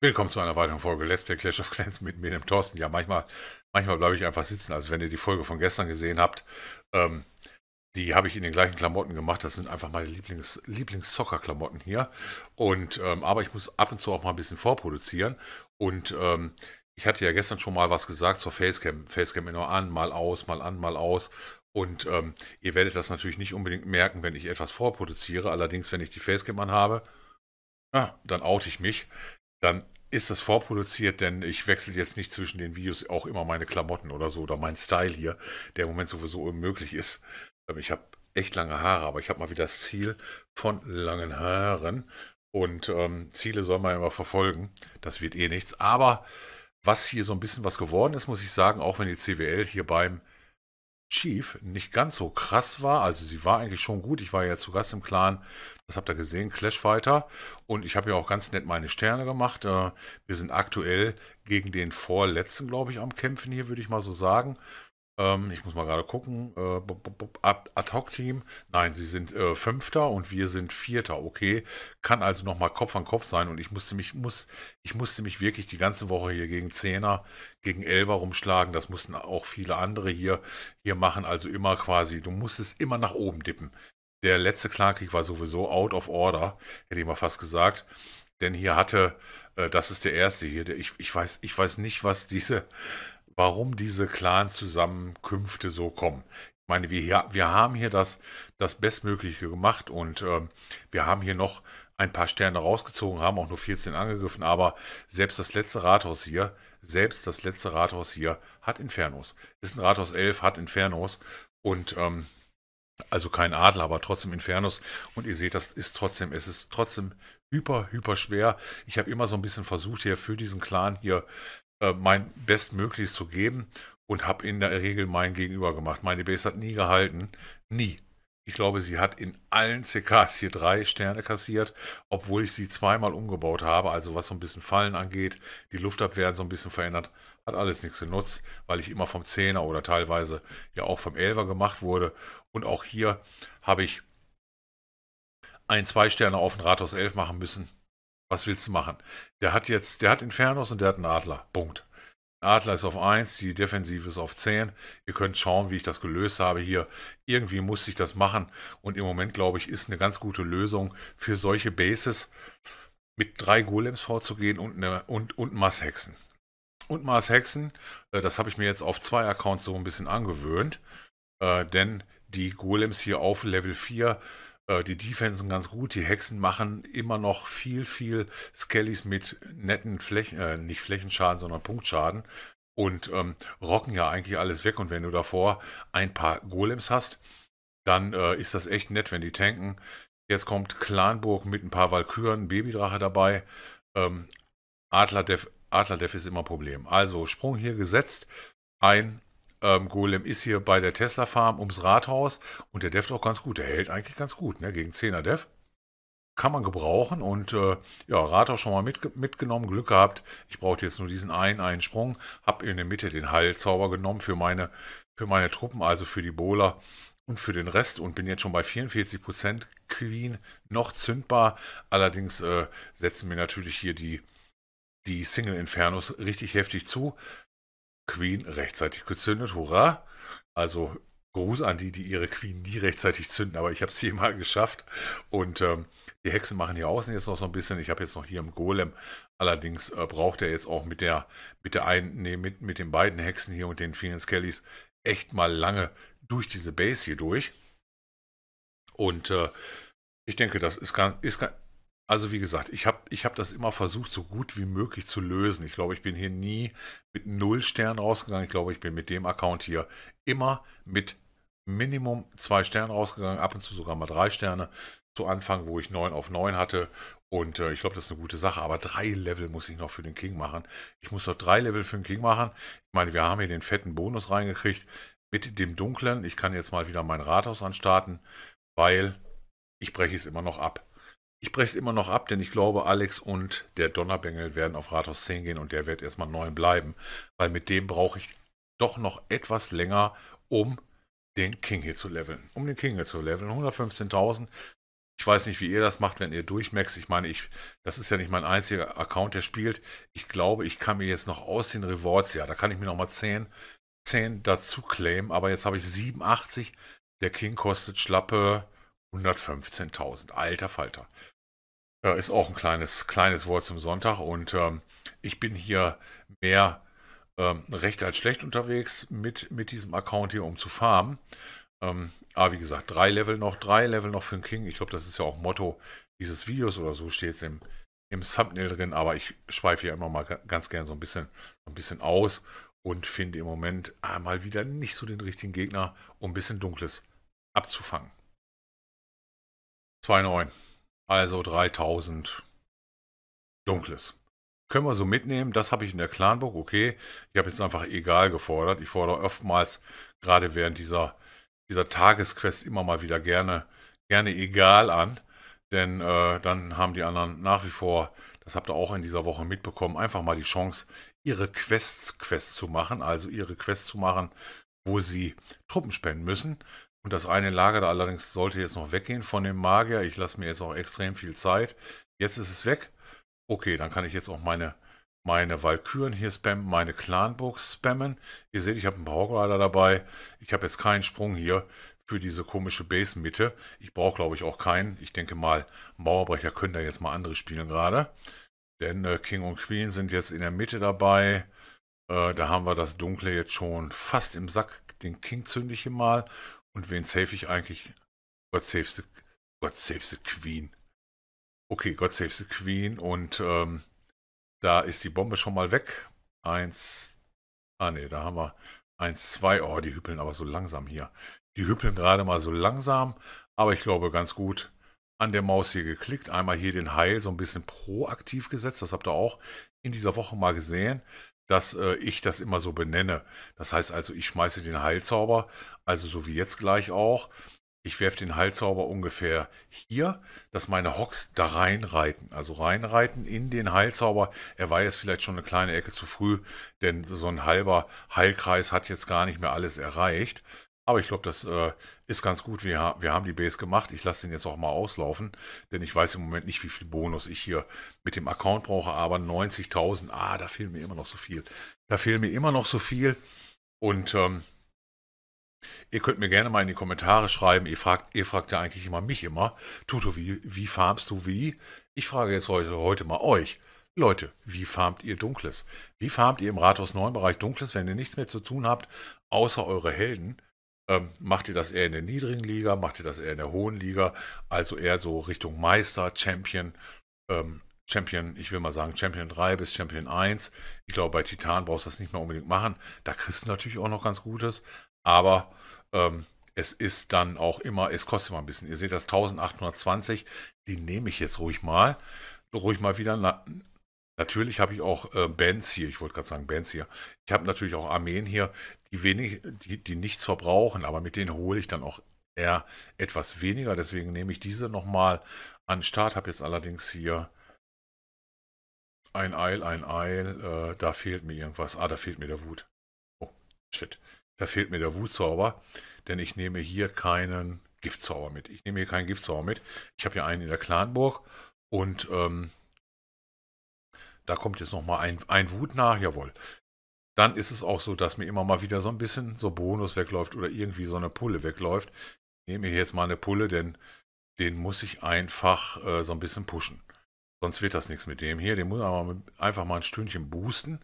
Willkommen zu einer weiteren Folge Let's Play Clash of Clans mit mir, dem Thorsten. Ja, manchmal, manchmal bleibe ich einfach sitzen. Also wenn ihr die Folge von gestern gesehen habt, ähm, die habe ich in den gleichen Klamotten gemacht. Das sind einfach meine Lieblings, Lieblings-Soccer-Klamotten hier. Und, ähm, aber ich muss ab und zu auch mal ein bisschen vorproduzieren. Und ähm, ich hatte ja gestern schon mal was gesagt zur Facecam. Facecam immer an, mal aus, mal an, mal aus. Und ähm, ihr werdet das natürlich nicht unbedingt merken, wenn ich etwas vorproduziere. Allerdings, wenn ich die Facecam anhabe, ja, ah, dann oute ich mich dann ist das vorproduziert, denn ich wechsle jetzt nicht zwischen den Videos auch immer meine Klamotten oder so oder mein Style hier, der im Moment sowieso unmöglich ist. Ähm, ich habe echt lange Haare, aber ich habe mal wieder das Ziel von langen Haaren und ähm, Ziele soll man immer verfolgen. Das wird eh nichts. Aber was hier so ein bisschen was geworden ist, muss ich sagen, auch wenn die CWL hier beim Chief nicht ganz so krass war. Also sie war eigentlich schon gut. Ich war ja zu Gast im Clan, das habt ihr gesehen, Clash Fighter. Und ich habe ja auch ganz nett meine Sterne gemacht. Äh, wir sind aktuell gegen den vorletzten, glaube ich, am Kämpfen hier, würde ich mal so sagen. Ähm, ich muss mal gerade gucken. Äh, Ad-Hoc-Team. Nein, sie sind äh, Fünfter und wir sind Vierter. Okay. Kann also nochmal Kopf an Kopf sein. Und ich musste mich, muss, ich musste mich wirklich die ganze Woche hier gegen Zehner, gegen Elver rumschlagen. Das mussten auch viele andere hier, hier machen. Also immer quasi, du musstest immer nach oben dippen. Der letzte Klarkrieg war sowieso out of order, hätte ich mal fast gesagt. Denn hier hatte, äh, das ist der erste hier, der, ich, ich, weiß, ich weiß nicht, was diese, warum diese Clan-Zusammenkünfte so kommen. Ich meine, wir, wir haben hier das, das Bestmögliche gemacht und äh, wir haben hier noch ein paar Sterne rausgezogen, haben auch nur 14 angegriffen, aber selbst das letzte Rathaus hier, selbst das letzte Rathaus hier hat Infernos. Ist ein Rathaus 11, hat Infernos und ähm, also kein Adler, aber trotzdem Infernos. Und ihr seht, das ist trotzdem, es ist trotzdem hyper, hyper schwer. Ich habe immer so ein bisschen versucht, hier für diesen Clan hier äh, mein Bestmöglichstes zu geben und habe in der Regel mein Gegenüber gemacht. Meine Base hat nie gehalten. Nie. Ich glaube, sie hat in allen CKs hier drei Sterne kassiert, obwohl ich sie zweimal umgebaut habe. Also was so ein bisschen Fallen angeht, die Luftabwehr so ein bisschen verändert, hat alles nichts genutzt, weil ich immer vom Zehner oder teilweise ja auch vom Elver gemacht wurde. Und auch hier habe ich ein, zwei Sterne auf den Rathaus 11 machen müssen. Was willst du machen? Der hat jetzt, der hat Infernos und der hat einen Adler. Punkt. Adler ist auf 1, die Defensive ist auf 10. Ihr könnt schauen, wie ich das gelöst habe hier. Irgendwie musste ich das machen. Und im Moment, glaube ich, ist eine ganz gute Lösung für solche Bases mit drei Golems vorzugehen und, eine, und, und Masshexen. Und Masshexen, äh, das habe ich mir jetzt auf zwei Accounts so ein bisschen angewöhnt. Äh, denn die Golems hier auf Level 4 äh, die Defensen ganz gut. Die Hexen machen immer noch viel, viel Skellies mit netten Flächen, äh, nicht Flächenschaden, sondern Punktschaden. Und ähm, rocken ja eigentlich alles weg. Und wenn du davor ein paar Golems hast, dann äh, ist das echt nett, wenn die tanken. Jetzt kommt Clanburg mit ein paar Valkyren, Babydrache dabei. Ähm, Adler Def, Adler Def ist immer ein Problem. Also Sprung hier gesetzt. Ein ähm, Golem ist hier bei der Tesla Farm ums Rathaus und der deft auch ganz gut. Der hält eigentlich ganz gut, ne? Gegen 10er Dev. Kann man gebrauchen und äh, ja, Rathaus schon mal mit, mitgenommen, Glück gehabt. Ich brauchte jetzt nur diesen einen, einen Sprung. Hab in der Mitte den Heilzauber genommen für meine, für meine Truppen, also für die Bowler und für den Rest und bin jetzt schon bei 44% Queen, noch zündbar. Allerdings äh, setzen mir natürlich hier die, die Single Infernos richtig heftig zu. Queen rechtzeitig gezündet. Hurra! Also Gruß an die, die ihre Queen nie rechtzeitig zünden, aber ich habe es hier mal geschafft. Und ähm, die Hexen machen hier außen jetzt noch so ein bisschen. Ich habe jetzt noch hier im Golem. Allerdings äh, braucht er jetzt auch mit der, mit der einen, nee, mit, mit den beiden Hexen hier und den vielen Skellys echt mal lange durch diese Base hier durch. Und äh, ich denke, das ist ganz, ist, also wie gesagt, ich habe ich hab das immer versucht, so gut wie möglich zu lösen. Ich glaube, ich bin hier nie mit null Sternen rausgegangen. Ich glaube, ich bin mit dem Account hier immer mit Minimum zwei Sternen rausgegangen, ab und zu sogar mal drei Sterne. Zu Anfang, wo ich neun auf neun hatte. Und äh, ich glaube, das ist eine gute Sache. Aber drei Level muss ich noch für den King machen. Ich muss noch drei Level für den King machen. Ich meine, wir haben hier den fetten Bonus reingekriegt mit dem Dunklen. Ich kann jetzt mal wieder mein Rathaus anstarten, weil ich breche es immer noch ab. Ich breche es immer noch ab, denn ich glaube, Alex und der Donnerbengel werden auf Rathaus 10 gehen und der wird erstmal 9 bleiben, weil mit dem brauche ich doch noch etwas länger, um den King hier zu leveln. Um den King hier zu leveln. 115.000. Ich weiß nicht, wie ihr das macht, wenn ihr durchmaxt. Ich meine, ich, das ist ja nicht mein einziger Account, der spielt. Ich glaube, ich kann mir jetzt noch aus den Rewards, ja, da kann ich mir nochmal 10, 10 dazu claimen. Aber jetzt habe ich 87. Der King kostet schlappe 115.000. Alter Falter. Äh, ist auch ein kleines, kleines Wort zum Sonntag. Und ähm, ich bin hier mehr ähm, recht als schlecht unterwegs mit, mit diesem Account hier, um zu farmen. Ähm, aber ah, wie gesagt, drei Level noch, drei Level noch für den King. Ich glaube, das ist ja auch Motto dieses Videos oder so steht es im, im Thumbnail drin. Aber ich schweife ja immer mal ganz gern so ein bisschen, ein bisschen aus und finde im Moment ah, mal wieder nicht so den richtigen Gegner, um ein bisschen Dunkles abzufangen. 2,9. Also 3000 Dunkles. Können wir so mitnehmen. Das habe ich in der Clanburg. Okay. Ich habe jetzt einfach egal gefordert. Ich fordere oftmals, gerade während dieser, dieser Tagesquest, immer mal wieder gerne, gerne egal an. Denn äh, dann haben die anderen nach wie vor, das habt ihr auch in dieser Woche mitbekommen, einfach mal die Chance, ihre Quests Quest zu machen. Also ihre Quests zu machen, wo sie Truppen spenden müssen. Und das eine Lager da allerdings sollte jetzt noch weggehen von dem Magier. Ich lasse mir jetzt auch extrem viel Zeit. Jetzt ist es weg. Okay, dann kann ich jetzt auch meine, meine Valkyren hier spammen, meine Clanbox spammen. Ihr seht, ich habe einen Powerglider dabei. Ich habe jetzt keinen Sprung hier für diese komische Base-Mitte. Ich brauche, glaube ich, auch keinen. Ich denke mal, Mauerbrecher können da jetzt mal andere spielen gerade. Denn äh, King und Queen sind jetzt in der Mitte dabei. Äh, da haben wir das Dunkle jetzt schon fast im Sack. Den King zünde ich hier mal. Und wen save ich eigentlich? God save the, God save the Queen. Okay, God save the Queen. Und ähm, da ist die Bombe schon mal weg. Eins. Ah ne, da haben wir eins, zwei. Oh, die hüppeln aber so langsam hier. Die hüppeln gerade mal so langsam, aber ich glaube ganz gut an der Maus hier geklickt. Einmal hier den Heil so ein bisschen proaktiv gesetzt. Das habt ihr auch in dieser Woche mal gesehen dass äh, ich das immer so benenne. Das heißt also, ich schmeiße den Heilzauber, also so wie jetzt gleich auch. Ich werfe den Heilzauber ungefähr hier, dass meine Hocks da reinreiten. Also reinreiten in den Heilzauber. Er war jetzt vielleicht schon eine kleine Ecke zu früh, denn so ein halber Heilkreis hat jetzt gar nicht mehr alles erreicht. Aber ich glaube, das äh, ist ganz gut. Wir, wir haben die Base gemacht. Ich lasse den jetzt auch mal auslaufen, denn ich weiß im Moment nicht, wie viel Bonus ich hier mit dem Account brauche. Aber 90.000, ah, da fehlen mir immer noch so viel. Da fehlen mir immer noch so viel. Und ähm, ihr könnt mir gerne mal in die Kommentare schreiben. Ihr fragt, ihr fragt ja eigentlich immer mich immer. Tuto, wie, wie farmst du wie? Ich frage jetzt heute, heute mal euch. Leute, wie farmt ihr Dunkles? Wie farmt ihr im Rathaus 9 Bereich Dunkles, wenn ihr nichts mehr zu tun habt, außer eure Helden? ähm, macht ihr das eher in der niedrigen Liga, macht ihr das eher in der hohen Liga, also eher so Richtung Meister, Champion, ähm, Champion, ich will mal sagen Champion 3 bis Champion 1. Ich glaube, bei Titan brauchst du das nicht mehr unbedingt machen. Da kriegst du natürlich auch noch ganz Gutes, aber ähm, es ist dann auch immer, es kostet immer ein bisschen. Ihr seht das 1820, die nehme ich jetzt ruhig mal, ruhig mal wieder. Na, natürlich habe ich auch äh, Bands hier, ich wollte gerade sagen Bands hier. Ich habe natürlich auch Armeen hier, die, wenig, die, die nichts verbrauchen, aber mit denen hole ich dann auch eher etwas weniger. Deswegen nehme ich diese nochmal an Start. Habe jetzt allerdings hier ein Eil, ein Eil. Äh, da fehlt mir irgendwas. Ah, da fehlt mir der Wut. Oh, shit. Da fehlt mir der Wutzauber, denn ich nehme hier keinen Giftzauber mit. Ich nehme hier keinen Giftzauber mit. Ich habe hier einen in der Clanburg und ähm, da kommt jetzt nochmal ein, ein Wut nach. Jawohl dann ist es auch so, dass mir immer mal wieder so ein bisschen so Bonus wegläuft oder irgendwie so eine Pulle wegläuft. Ich nehme hier jetzt mal eine Pulle, denn den muss ich einfach äh, so ein bisschen pushen. Sonst wird das nichts mit dem hier. Den muss man einfach mal ein Stündchen boosten.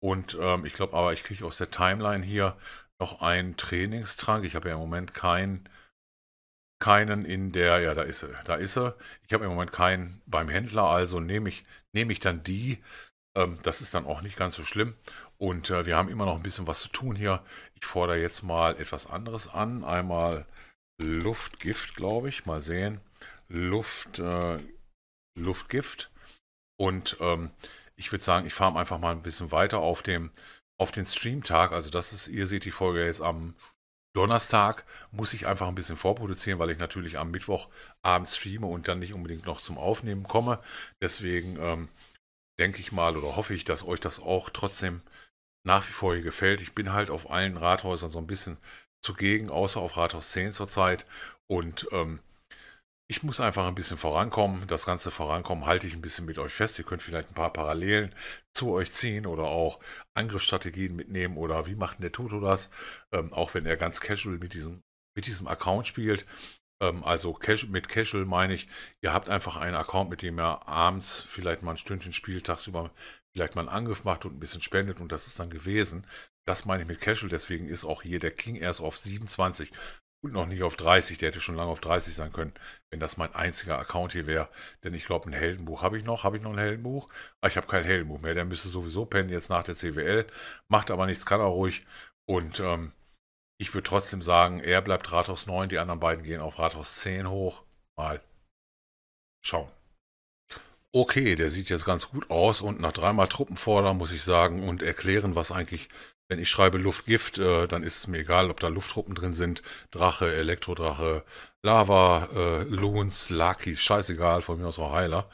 Und ähm, ich glaube aber, ich kriege aus der Timeline hier noch einen Trainingstrank. Ich habe ja im Moment keinen keinen in der, ja, da ist er, da ist er. Ich habe im Moment keinen beim Händler, also nehme ich, nehme ich dann die. Ähm, das ist dann auch nicht ganz so schlimm. Und äh, wir haben immer noch ein bisschen was zu tun hier. Ich fordere jetzt mal etwas anderes an. Einmal Luftgift, glaube ich. Mal sehen. Luft, äh, Luftgift. Und ähm, ich würde sagen, ich fahre einfach mal ein bisschen weiter auf dem auf den Streamtag. Also das ist, ihr seht die Folge jetzt am Donnerstag muss ich einfach ein bisschen vorproduzieren, weil ich natürlich am Mittwochabend streame und dann nicht unbedingt noch zum Aufnehmen komme. Deswegen ähm, denke ich mal oder hoffe ich, dass euch das auch trotzdem nach wie vor hier gefällt. Ich bin halt auf allen Rathäusern so ein bisschen zugegen, außer auf Rathaus 10 zurzeit. Und ähm, ich muss einfach ein bisschen vorankommen. Das ganze Vorankommen halte ich ein bisschen mit euch fest. Ihr könnt vielleicht ein paar Parallelen zu euch ziehen oder auch Angriffsstrategien mitnehmen oder wie macht denn der Toto das? Ähm, auch wenn er ganz casual mit diesem, mit diesem Account spielt. Ähm, also mit casual meine ich, ihr habt einfach einen Account, mit dem ihr abends vielleicht mal ein Stündchen spielt, tagsüber vielleicht mal einen Angriff macht und ein bisschen spendet und das ist dann gewesen. Das meine ich mit Casual, deswegen ist auch hier der King erst auf 27 und noch nicht auf 30. Der hätte schon lange auf 30 sein können, wenn das mein einziger Account hier wäre. Denn ich glaube, ein Heldenbuch habe ich noch. Habe ich noch ein Heldenbuch? Ah, ich habe kein Heldenbuch mehr. Der müsste sowieso pennen jetzt nach der CWL. Macht aber nichts, kann auch ruhig. Und ähm, ich würde trotzdem sagen, er bleibt Rathaus 9, die anderen beiden gehen auf Rathaus 10 hoch. Mal schauen okay, der sieht jetzt ganz gut aus und nach dreimal Truppenfordern muss ich sagen und erklären, was eigentlich, wenn ich schreibe Luftgift, äh, dann ist es mir egal, ob da Lufttruppen drin sind, Drache, Elektrodrache, Lava, äh, Loons, Lakis, scheißegal, von mir aus auch Heiler.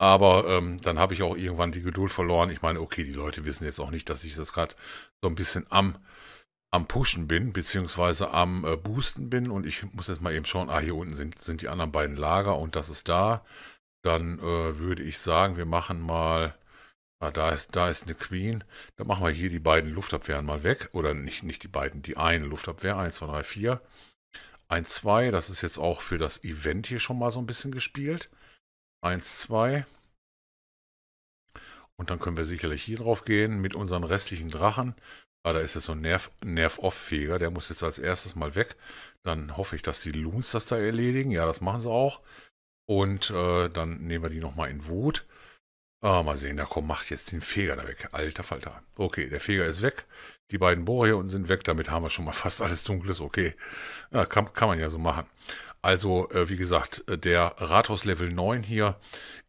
Aber ähm, dann habe ich auch irgendwann die Geduld verloren. Ich meine, okay, die Leute wissen jetzt auch nicht, dass ich das gerade so ein bisschen am am Pushen bin, beziehungsweise am äh, Boosten bin und ich muss jetzt mal eben schauen, ah, hier unten sind, sind die anderen beiden Lager und das ist da dann äh, würde ich sagen, wir machen mal, ah, da ist, da ist eine Queen, dann machen wir hier die beiden Luftabwehren mal weg, oder nicht, nicht die beiden, die eine Luftabwehr, 1, 2, 3, 4, 1, 2, das ist jetzt auch für das Event hier schon mal so ein bisschen gespielt, 1, 2, und dann können wir sicherlich hier drauf gehen mit unseren restlichen Drachen. Ah, da ist jetzt so ein Nerv-Off-Feger, der muss jetzt als erstes mal weg. Dann hoffe ich, dass die Loons das da erledigen. Ja, das machen sie auch. Und äh, dann nehmen wir die nochmal in Wut. Ah, mal sehen, da komm, macht jetzt den Feger da weg. Alter Falter. Okay, der Feger ist weg. Die beiden Bohrer hier unten sind weg. Damit haben wir schon mal fast alles Dunkles. Okay, ja, kann, kann man ja so machen. Also, äh, wie gesagt, äh, der Rathaus Level 9 hier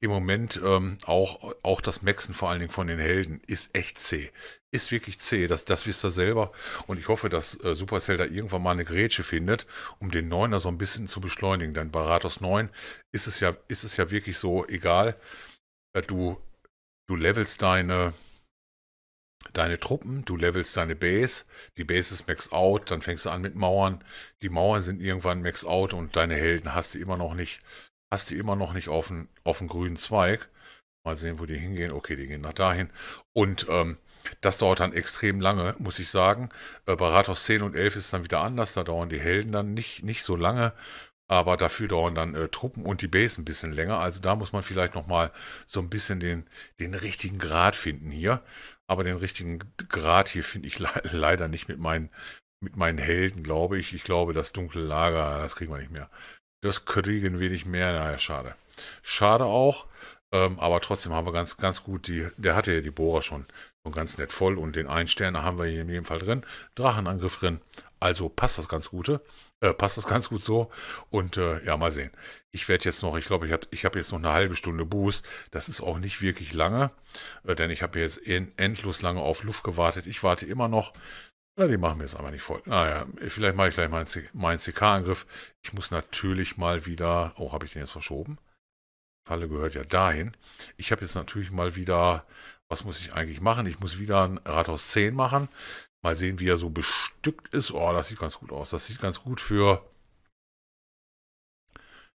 im Moment, ähm, auch, auch das Maxen vor allen Dingen von den Helden, ist echt zäh ist wirklich zäh, das, das wisst ihr selber. Und ich hoffe, dass äh, Supercell da irgendwann mal eine Grätsche findet, um den Neuner so ein bisschen zu beschleunigen. Denn bei Ratos 9 ist es ja, ist es ja wirklich so, egal, äh, du, du levelst deine, deine Truppen, du levelst deine Base, die Base ist max out, dann fängst du an mit Mauern, die Mauern sind irgendwann max out und deine Helden hast du immer noch nicht, hast du immer noch nicht auf dem grünen Zweig. Mal sehen, wo die hingehen. Okay, die gehen nach dahin. Und ähm, das dauert dann extrem lange, muss ich sagen. Äh, bei Rathaus 10 und 11 ist es dann wieder anders. Da dauern die Helden dann nicht, nicht so lange. Aber dafür dauern dann äh, Truppen und die Base ein bisschen länger. Also da muss man vielleicht nochmal so ein bisschen den, den richtigen Grad finden hier. Aber den richtigen Grad hier finde ich le leider nicht mit meinen, mit meinen Helden, glaube ich. Ich glaube, das dunkle Lager, das kriegen wir nicht mehr. Das kriegen wir nicht mehr. Naja, schade. Schade auch. Ähm, aber trotzdem haben wir ganz, ganz gut die. Der hatte ja die Bohrer schon. Und ganz nett voll. Und den einen Stern haben wir hier in jedem Fall drin. Drachenangriff drin. Also passt das ganz gute. Äh, passt das ganz gut so. Und äh, ja, mal sehen. Ich werde jetzt noch, ich glaube, ich habe ich hab jetzt noch eine halbe Stunde Boost. Das ist auch nicht wirklich lange, äh, denn ich habe jetzt endlos lange auf Luft gewartet. Ich warte immer noch. Na, die machen mir jetzt einfach nicht voll. Naja, vielleicht mache ich gleich meinen, meinen CK-Angriff. Ich muss natürlich mal wieder. Oh, habe ich den jetzt verschoben? Falle gehört ja dahin. Ich habe jetzt natürlich mal wieder was muss ich eigentlich machen? Ich muss wieder ein Rathaus 10 machen. Mal sehen, wie er so bestückt ist. Oh, das sieht ganz gut aus. Das sieht ganz gut für,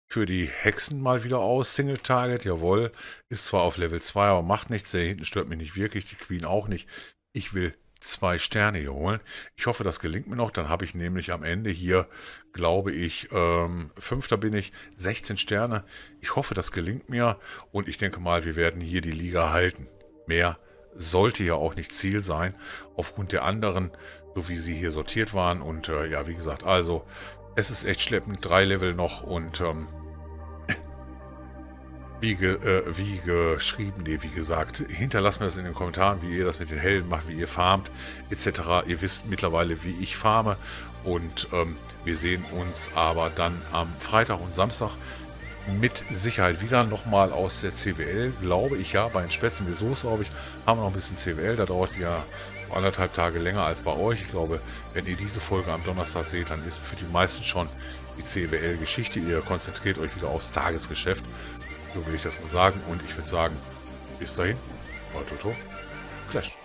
für die Hexen mal wieder aus. Single Target, jawohl. Ist zwar auf Level 2, aber macht nichts. Der hinten stört mich nicht wirklich. Die Queen auch nicht. Ich will zwei Sterne hier holen. Ich hoffe, das gelingt mir noch. Dann habe ich nämlich am Ende hier, glaube ich, ähm, fünfter bin ich, 16 Sterne. Ich hoffe, das gelingt mir. Und ich denke mal, wir werden hier die Liga halten. Mehr sollte ja auch nicht Ziel sein, aufgrund der anderen, so wie sie hier sortiert waren. Und äh, ja, wie gesagt, also es ist echt schleppend, drei Level noch und ähm, wie, ge, äh, wie geschrieben, nee, wie gesagt, hinterlassen wir es in den Kommentaren, wie ihr das mit den Helden macht, wie ihr farmt, etc. Ihr wisst mittlerweile, wie ich farme und ähm, wir sehen uns aber dann am Freitag und Samstag mit Sicherheit wieder. Nochmal aus der CWL, glaube ich ja. Bei den Spätzen mit Soße, glaube ich, haben wir noch ein bisschen CWL. Da dauert ja anderthalb Tage länger als bei euch. Ich glaube, wenn ihr diese Folge am Donnerstag seht, dann ist für die meisten schon die CWL-Geschichte. Ihr konzentriert euch wieder aufs Tagesgeschäft. So will ich das mal sagen. Und ich würde sagen, bis dahin, euer Toto, Clash.